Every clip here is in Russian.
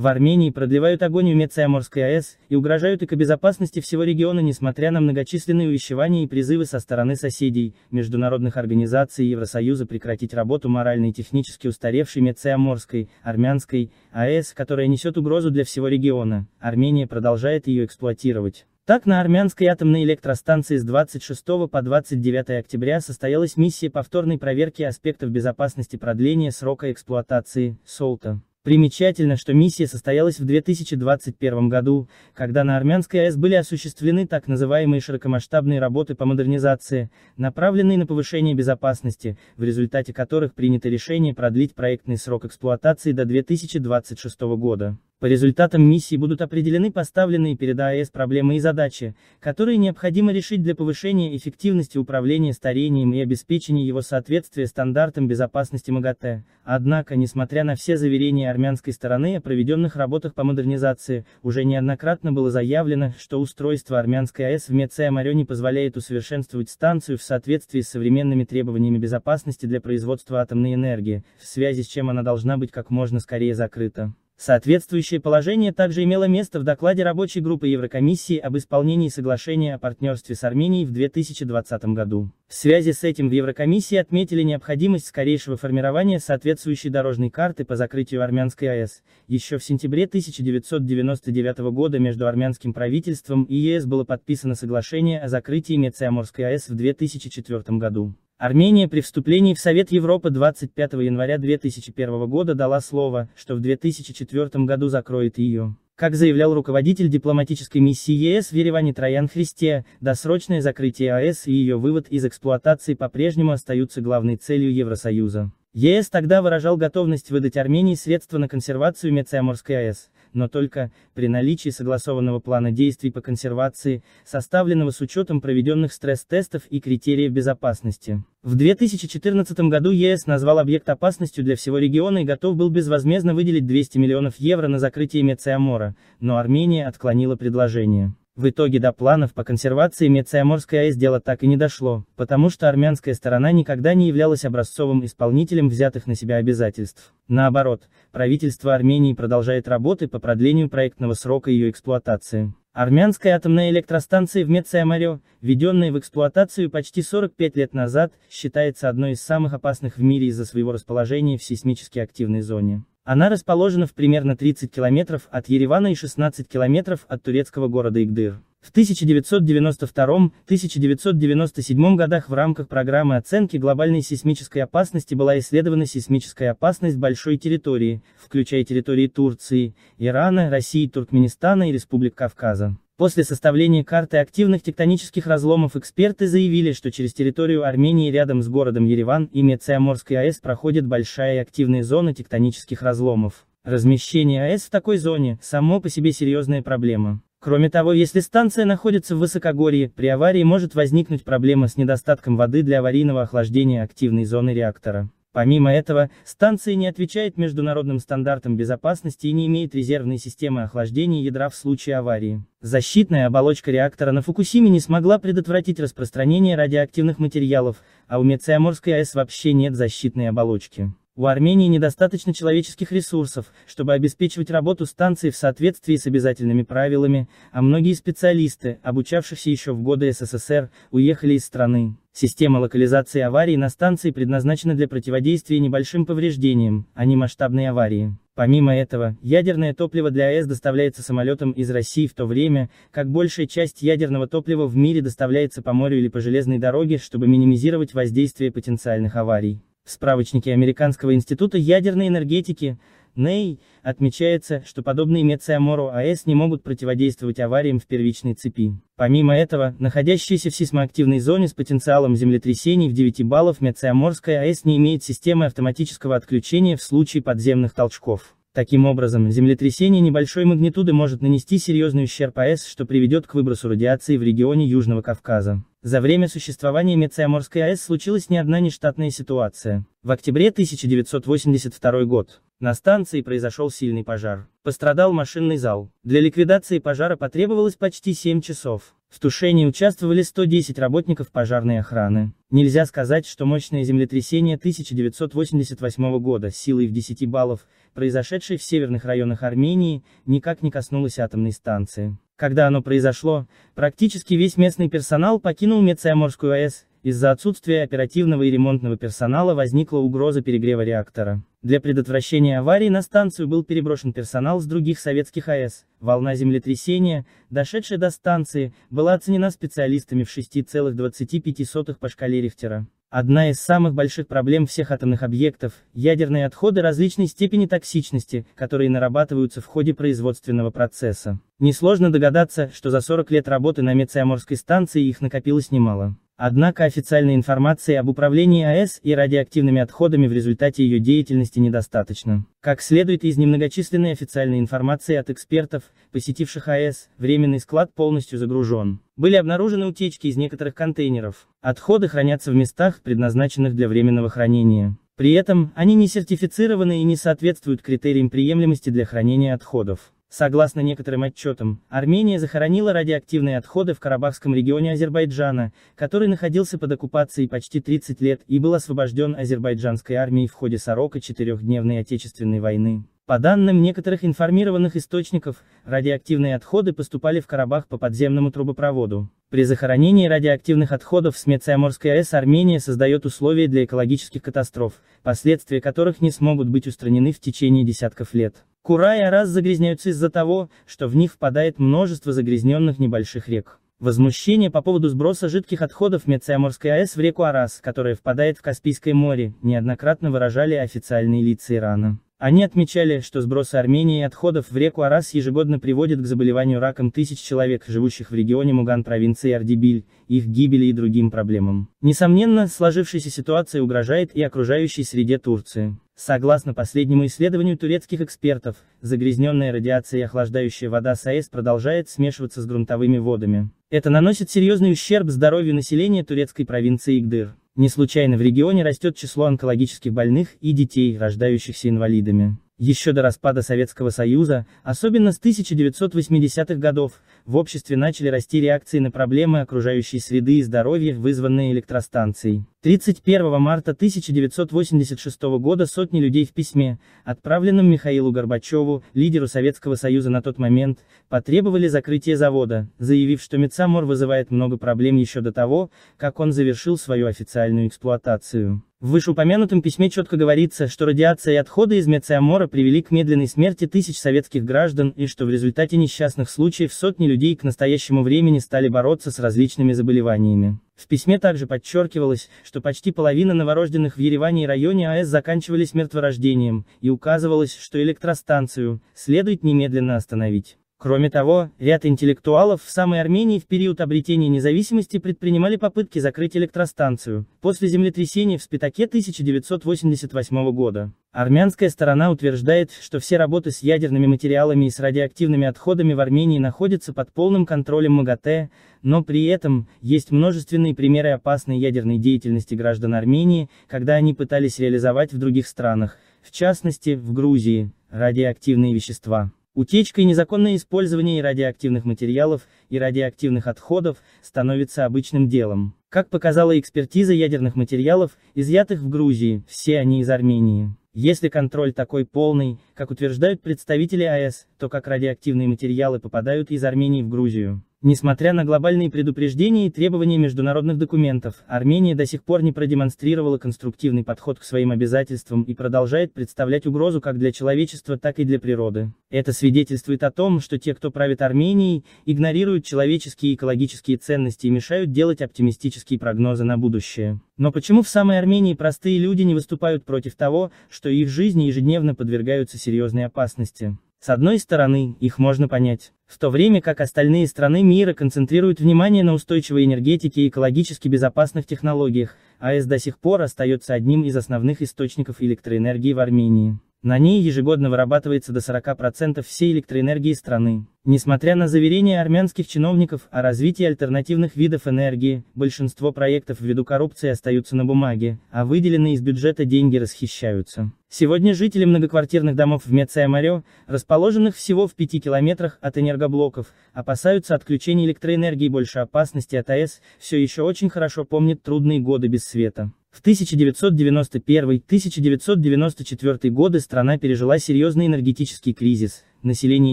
В Армении продлевают агонию Мецеаморской АЭС и угрожают экобезопасности всего региона несмотря на многочисленные увещевания и призывы со стороны соседей, международных организаций и Евросоюза прекратить работу морально и технически устаревшей Мецеаморской, армянской, АЭС, которая несет угрозу для всего региона. Армения продолжает ее эксплуатировать. Так на армянской атомной электростанции с 26 по 29 октября состоялась миссия повторной проверки аспектов безопасности продления срока эксплуатации, СОЛТа. Примечательно, что миссия состоялась в 2021 году, когда на Армянской АЭС были осуществлены так называемые широкомасштабные работы по модернизации, направленные на повышение безопасности, в результате которых принято решение продлить проектный срок эксплуатации до 2026 года. По результатам миссии будут определены поставленные перед АЭС проблемы и задачи, которые необходимо решить для повышения эффективности управления старением и обеспечения его соответствия стандартам безопасности МАГАТЭ. Однако, несмотря на все заверения армянской стороны о проведенных работах по модернизации, уже неоднократно было заявлено, что устройство армянской АЭС в Меце не позволяет усовершенствовать станцию в соответствии с современными требованиями безопасности для производства атомной энергии, в связи с чем она должна быть как можно скорее закрыта. Соответствующее положение также имело место в докладе рабочей группы Еврокомиссии об исполнении соглашения о партнерстве с Арменией в 2020 году. В связи с этим в Еврокомиссии отметили необходимость скорейшего формирования соответствующей дорожной карты по закрытию Армянской АЭС. Еще в сентябре 1999 года между армянским правительством и ЕС было подписано соглашение о закрытии мецеаморской АЭС в 2004 году. Армения при вступлении в Совет Европы 25 января 2001 года дала слово, что в 2004 году закроет ее. Как заявлял руководитель дипломатической миссии ЕС в Ереване Троян Христе, досрочное закрытие АЭС и ее вывод из эксплуатации по-прежнему остаются главной целью Евросоюза. ЕС тогда выражал готовность выдать Армении средства на консервацию Мецеморской АЭС, но только, при наличии согласованного плана действий по консервации, составленного с учетом проведенных стресс-тестов и критериев безопасности. В 2014 году ЕС назвал объект опасностью для всего региона и готов был безвозмездно выделить 200 миллионов евро на закрытие Мециамора, но Армения отклонила предложение. В итоге до планов по консервации Мецеаморской АЭС дело так и не дошло, потому что армянская сторона никогда не являлась образцовым исполнителем взятых на себя обязательств. Наоборот, правительство Армении продолжает работы по продлению проектного срока ее эксплуатации. Армянская атомная электростанция в Мецеамарио, введенная в эксплуатацию почти 45 лет назад, считается одной из самых опасных в мире из-за своего расположения в сейсмически активной зоне. Она расположена в примерно 30 километров от Еревана и 16 километров от турецкого города Игдыр. В 1992-1997 годах в рамках программы оценки глобальной сейсмической опасности была исследована сейсмическая опасность большой территории, включая территории Турции, Ирана, России, Туркменистана и Республик Кавказа. После составления карты активных тектонических разломов эксперты заявили, что через территорию Армении рядом с городом Ереван и Мецеаморской АЭС проходит большая и активная зона тектонических разломов. Размещение АЭС в такой зоне – само по себе серьезная проблема. Кроме того, если станция находится в высокогорье, при аварии может возникнуть проблема с недостатком воды для аварийного охлаждения активной зоны реактора. Помимо этого, станция не отвечает международным стандартам безопасности и не имеет резервной системы охлаждения ядра в случае аварии. Защитная оболочка реактора на Фукусиме не смогла предотвратить распространение радиоактивных материалов, а у Мециаморской АЭС вообще нет защитной оболочки. У Армении недостаточно человеческих ресурсов, чтобы обеспечивать работу станции в соответствии с обязательными правилами, а многие специалисты, обучавшихся еще в годы СССР, уехали из страны. Система локализации аварии на станции предназначена для противодействия небольшим повреждениям, а не масштабной аварии. Помимо этого, ядерное топливо для АЭС доставляется самолетом из России в то время, как большая часть ядерного топлива в мире доставляется по морю или по железной дороге, чтобы минимизировать воздействие потенциальных аварий. В справочнике Американского института ядерной энергетики, Ней отмечается, что подобные Мецеамору АЭС не могут противодействовать авариям в первичной цепи. Помимо этого, находящаяся в сейсмоактивной зоне с потенциалом землетрясений в 9 баллов Мецеаморская АЭС не имеет системы автоматического отключения в случае подземных толчков. Таким образом, землетрясение небольшой магнитуды может нанести серьезный ущерб АЭС, что приведет к выбросу радиации в регионе Южного Кавказа. За время существования Мецеаморской АЭС случилась не одна нештатная ситуация. В октябре 1982 год. На станции произошел сильный пожар. Пострадал машинный зал. Для ликвидации пожара потребовалось почти 7 часов. В тушении участвовали 110 работников пожарной охраны. Нельзя сказать, что мощное землетрясение 1988 года силой в 10 баллов, произошедшее в северных районах Армении, никак не коснулось атомной станции. Когда оно произошло, практически весь местный персонал покинул Мецеаморскую АЭС, из-за отсутствия оперативного и ремонтного персонала возникла угроза перегрева реактора. Для предотвращения аварии на станцию был переброшен персонал с других советских АЭС. Волна землетрясения, дошедшая до станции, была оценена специалистами в 6,25 по шкале Рихтера. Одна из самых больших проблем всех атомных объектов – ядерные отходы различной степени токсичности, которые нарабатываются в ходе производственного процесса. Несложно догадаться, что за 40 лет работы на Мециаморской станции их накопилось немало. Однако официальной информации об управлении АЭС и радиоактивными отходами в результате ее деятельности недостаточно. Как следует из немногочисленной официальной информации от экспертов, посетивших АЭС, временный склад полностью загружен. Были обнаружены утечки из некоторых контейнеров. Отходы хранятся в местах, предназначенных для временного хранения. При этом, они не сертифицированы и не соответствуют критериям приемлемости для хранения отходов. Согласно некоторым отчетам, Армения захоронила радиоактивные отходы в Карабахском регионе Азербайджана, который находился под оккупацией почти 30 лет и был освобожден азербайджанской армией в ходе 44-дневной Отечественной войны. По данным некоторых информированных источников, радиоактивные отходы поступали в Карабах по подземному трубопроводу. При захоронении радиоактивных отходов с Мецеаморской АЭС Армения создает условия для экологических катастроф, последствия которых не смогут быть устранены в течение десятков лет. Кура и Араз загрязняются из-за того, что в них впадает множество загрязненных небольших рек. Возмущение по поводу сброса жидких отходов Мецеаморской АЭС в реку Арас, которая впадает в Каспийское море, неоднократно выражали официальные лица Ирана. Они отмечали, что сбросы Армении отходов в реку Арас ежегодно приводят к заболеванию раком тысяч человек, живущих в регионе Муган провинции Ардебиль, их гибели и другим проблемам. Несомненно, сложившаяся ситуация угрожает и окружающей среде Турции. Согласно последнему исследованию турецких экспертов, загрязненная радиация и охлаждающая вода с АЭС продолжает смешиваться с грунтовыми водами. Это наносит серьезный ущерб здоровью населения турецкой провинции Игдыр. Не случайно в регионе растет число онкологически больных и детей, рождающихся инвалидами. Еще до распада Советского Союза, особенно с 1980-х годов, в обществе начали расти реакции на проблемы окружающей среды и здоровья, вызванные электростанцией. 31 марта 1986 года сотни людей в письме, отправленном Михаилу Горбачеву, лидеру Советского Союза на тот момент, потребовали закрытия завода, заявив, что Мецамор вызывает много проблем еще до того, как он завершил свою официальную эксплуатацию. В вышеупомянутом письме четко говорится, что радиация и отходы из Мециамора привели к медленной смерти тысяч советских граждан и что в результате несчастных случаев сотни людей к настоящему времени стали бороться с различными заболеваниями. В письме также подчеркивалось, что почти половина новорожденных в Ереване и районе АЭС заканчивались мертворождением, и указывалось, что электростанцию следует немедленно остановить. Кроме того, ряд интеллектуалов в самой Армении в период обретения независимости предпринимали попытки закрыть электростанцию, после землетрясения в Спитаке 1988 года. Армянская сторона утверждает, что все работы с ядерными материалами и с радиоактивными отходами в Армении находятся под полным контролем МАГАТЭ, но при этом, есть множественные примеры опасной ядерной деятельности граждан Армении, когда они пытались реализовать в других странах, в частности, в Грузии, радиоактивные вещества. Утечка и незаконное использование радиоактивных материалов и радиоактивных отходов становится обычным делом. Как показала экспертиза ядерных материалов, изъятых в Грузии, все они из Армении. Если контроль такой полный, как утверждают представители АЭС, то как радиоактивные материалы попадают из Армении в Грузию. Несмотря на глобальные предупреждения и требования международных документов, Армения до сих пор не продемонстрировала конструктивный подход к своим обязательствам и продолжает представлять угрозу как для человечества, так и для природы. Это свидетельствует о том, что те, кто правит Арменией, игнорируют человеческие и экологические ценности и мешают делать оптимистические прогнозы на будущее. Но почему в самой Армении простые люди не выступают против того, что их жизни ежедневно подвергаются серьезным серьезной опасности. С одной стороны, их можно понять, в то время как остальные страны мира концентрируют внимание на устойчивой энергетике и экологически безопасных технологиях, АЭС до сих пор остается одним из основных источников электроэнергии в Армении. На ней ежегодно вырабатывается до 40% всей электроэнергии страны. Несмотря на заверения армянских чиновников о развитии альтернативных видов энергии, большинство проектов ввиду коррупции остаются на бумаге, а выделенные из бюджета деньги расхищаются. Сегодня жители многоквартирных домов в Мецаймаре, расположенных всего в 5 километрах от энергоблоков, опасаются отключения электроэнергии больше опасности от АЭС, все еще очень хорошо помнят трудные годы без света. В 1991-1994 годы страна пережила серьезный энергетический кризис, население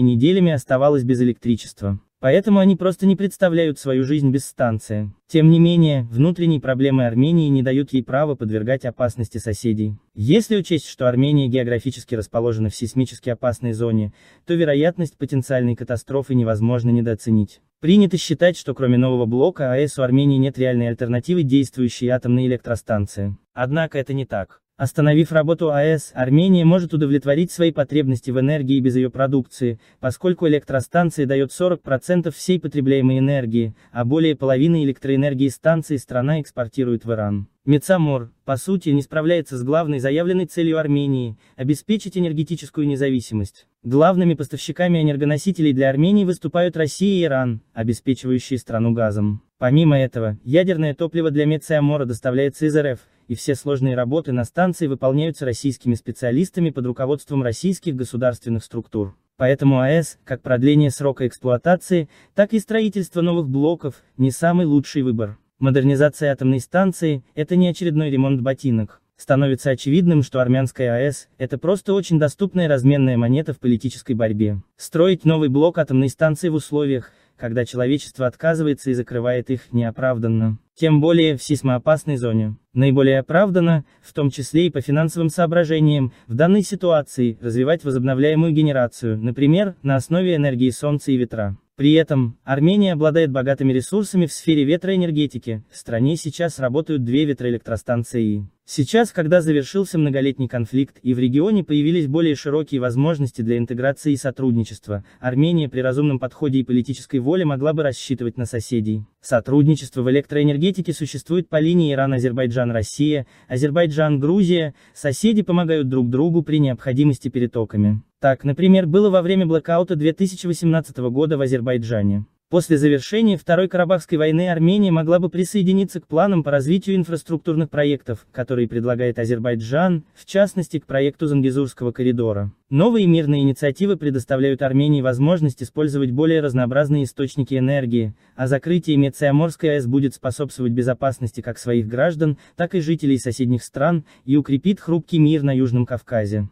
неделями оставалось без электричества. Поэтому они просто не представляют свою жизнь без станции. Тем не менее, внутренние проблемы Армении не дают ей права подвергать опасности соседей. Если учесть, что Армения географически расположена в сейсмически опасной зоне, то вероятность потенциальной катастрофы невозможно недооценить. Принято считать, что кроме нового блока АЭС у Армении нет реальной альтернативы действующей атомной электростанции. Однако это не так. Остановив работу АЭС, Армения может удовлетворить свои потребности в энергии без ее продукции, поскольку электростанция дает 40% всей потребляемой энергии, а более половины электроэнергии станции страна экспортирует в Иран. Мецамор, по сути, не справляется с главной заявленной целью Армении – обеспечить энергетическую независимость. Главными поставщиками энергоносителей для Армении выступают Россия и Иран, обеспечивающие страну газом. Помимо этого, ядерное топливо для Мецамора доставляется из РФ – и все сложные работы на станции выполняются российскими специалистами под руководством российских государственных структур. Поэтому АЭС, как продление срока эксплуатации, так и строительство новых блоков, не самый лучший выбор. Модернизация атомной станции – это не очередной ремонт ботинок. Становится очевидным, что армянская АЭС – это просто очень доступная разменная монета в политической борьбе. Строить новый блок атомной станции в условиях, когда человечество отказывается и закрывает их неоправданно. Тем более в сейсмоопасной зоне. Наиболее оправданно, в том числе и по финансовым соображениям, в данной ситуации развивать возобновляемую генерацию, например, на основе энергии солнца и ветра. При этом, Армения обладает богатыми ресурсами в сфере ветроэнергетики, в стране сейчас работают две ветроэлектростанции. Сейчас, когда завершился многолетний конфликт и в регионе появились более широкие возможности для интеграции и сотрудничества, Армения при разумном подходе и политической воле могла бы рассчитывать на соседей. Сотрудничество в электроэнергетике существует по линии Иран-Азербайджан-Россия, Азербайджан-Грузия, соседи помогают друг другу при необходимости перетоками. Так, например, было во время блокаута 2018 года в Азербайджане. После завершения Второй Карабахской войны Армения могла бы присоединиться к планам по развитию инфраструктурных проектов, которые предлагает Азербайджан, в частности к проекту Зангизурского коридора. Новые мирные инициативы предоставляют Армении возможность использовать более разнообразные источники энергии, а закрытие Мециаморской АЭС будет способствовать безопасности как своих граждан, так и жителей соседних стран, и укрепит хрупкий мир на Южном Кавказе.